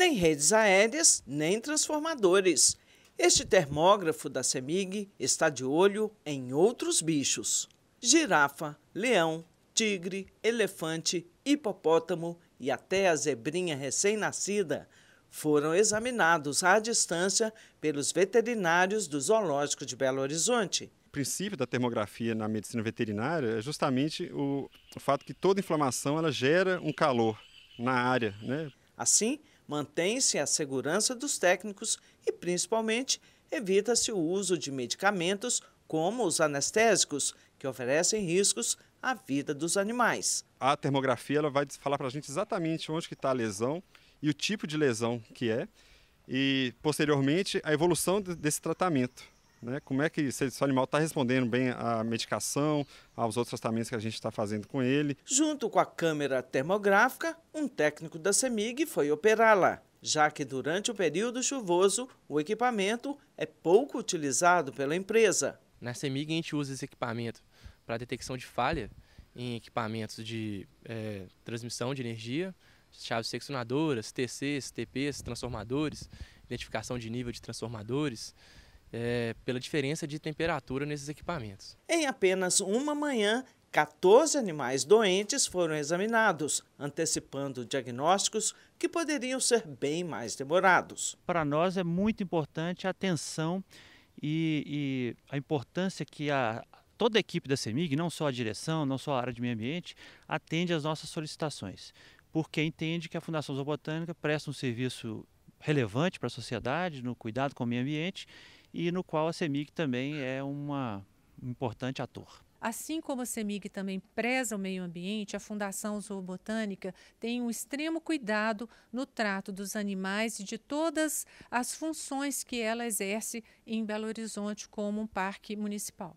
nem redes aéreas, nem transformadores. Este termógrafo da CEMIG está de olho em outros bichos: girafa, leão, tigre, elefante, hipopótamo e até a zebrinha recém-nascida foram examinados à distância pelos veterinários do Zoológico de Belo Horizonte. O princípio da termografia na medicina veterinária é justamente o, fato que toda inflamação ela gera um calor na área. Né? Assim, mantém-se a segurança dos técnicos e, principalmente, evita-se o uso de medicamentos como os anestésicos, que oferecem riscos à vida dos animais. A termografia ela vai falar para a gente exatamente onde está a lesão e o tipo de lesão que é, e posteriormente a evolução desse tratamento né? Como é que se esse animal está respondendo bem à medicação, aos outros tratamentos que a gente está fazendo com ele. Junto com a câmera termográfica, um técnico da Semig foi operá-la já que durante o período chuvoso o equipamento é pouco utilizado pela empresa. Na Semig a gente usa esse equipamento para detecção de falha em equipamentos de é, transmissão de energia, chaves seccionadoras, TCs, TPs, transformadores, identificação de nível de transformadores, é, pela diferença de temperatura nesses equipamentos. Em apenas uma manhã, 14 animais doentes foram examinados, antecipando diagnósticos que poderiam ser bem mais demorados. Para nós é muito importante a atenção e, e a importância que a, toda a equipe da CEMIG, não só a direção, não só a área de meio ambiente, atende às nossas solicitações, porque entende que a Fundação Zoobotânica presta um serviço relevante para a sociedade no cuidado com o meio ambiente e no qual a CEMIG também é uma, um importante ator. Assim como a CEMIG também preza o meio ambiente, a Fundação Zoobotânica tem um extremo cuidado no trato dos animais e de todas as funções que ela exerce em Belo Horizonte como um parque municipal.